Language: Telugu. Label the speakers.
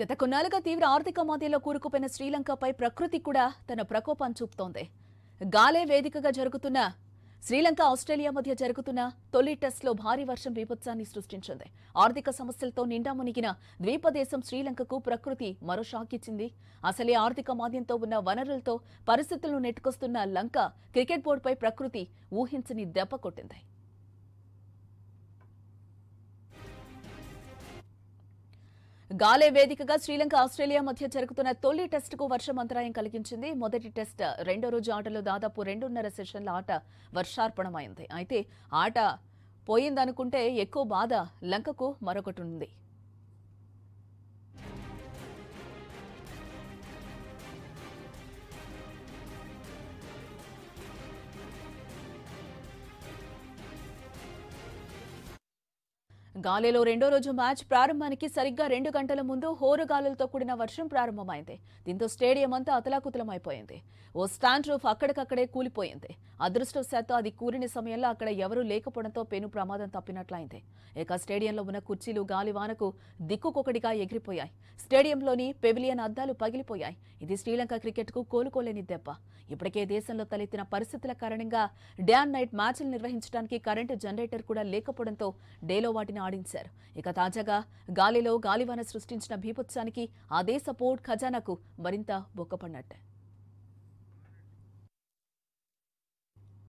Speaker 1: గత కొన్నాళ్ళుగా తీవ్ర ఆర్థిక మాంద్యంలో కూరుకుపోయిన శ్రీలంకపై ప్రకృతి కూడా తన ప్రకోపం చూపుతోంది గాలే వేదికగా జరుగుతున్న శ్రీలంక ఆస్ట్రేలియా మధ్య జరుగుతున్న తొలి టెస్ట్లో భారీ వర్షం బీభత్సాన్ని సృష్టించింది ఆర్థిక సమస్యలతో నిండా మునిగిన ద్వీపదేశం శ్రీలంకకు ప్రకృతి మరో షాక్ ఇచ్చింది అసలే ఆర్థిక మాద్యంతో ఉన్న వనరులతో పరిస్థితులను నెట్టుకొస్తున్న లంక క్రికెట్ బోర్డుపై ప్రకృతి ఊహించని దెబ్బ కొట్టింది గాలే వేదికగా శ్రీలంక ఆస్ట్రేలియా మధ్య జరుగుతున్న తొలి టెస్టుకు వర్షం అంతరాయం కలిగించింది మొదటి టెస్ట్ రెండో రోజు ఆటలో దాదాపు రెండున్నర సెషన్ల ఆట వర్షార్పణమైంది అయితే ఆట పోయిందనుకుంటే ఎక్కువ బాధ లంకకు మరొకటి ఉంది గాలిలో రెండో రోజు మ్యాచ్ ప్రారంభానికి సరిగ్గా రెండు గంటల ముందు హోరుగాలులతో కూడిన వర్షం ప్రారంభమైంది దీంతో స్టేడియం అంతా అతలాకుతలమైపోయింది ఓ స్టాండ్ రూఫ్ అక్కడికక్కడే కూలిపోయింది అదృష్టవశాత్తు అది కూలిన సమయంలో అక్కడ ఎవరూ లేకపోవడంతో పెను ప్రమాదం తప్పినట్లయింది ఇక స్టేడియంలో ఉన్న కుర్చీలు గాలివానకు దిక్కుకొకటిగా ఎగిరిపోయాయి స్టేడియంలోని పెవిలియన్ అద్దాలు పగిలిపోయాయి ఇది శ్రీలంక క్రికెట్కు కోలుకోలేని దెబ్బ ఇప్పటికే దేశంలో తలెత్తిన పరిస్థితుల కారణంగా డే అండ్ నైట్ మ్యాచ్లు నిర్వహించడానికి కరెంటు జనరేటర్ కూడా లేకపోవడంతో డేలో వాటిని ఆడించారు ఇక తాజాగా గాలిలో గాలివాన సృష్టించిన భీపత్సానికి ఆ దేశ పోర్ట్ ఖజానాకు మరింత బొక్కపడినట్టే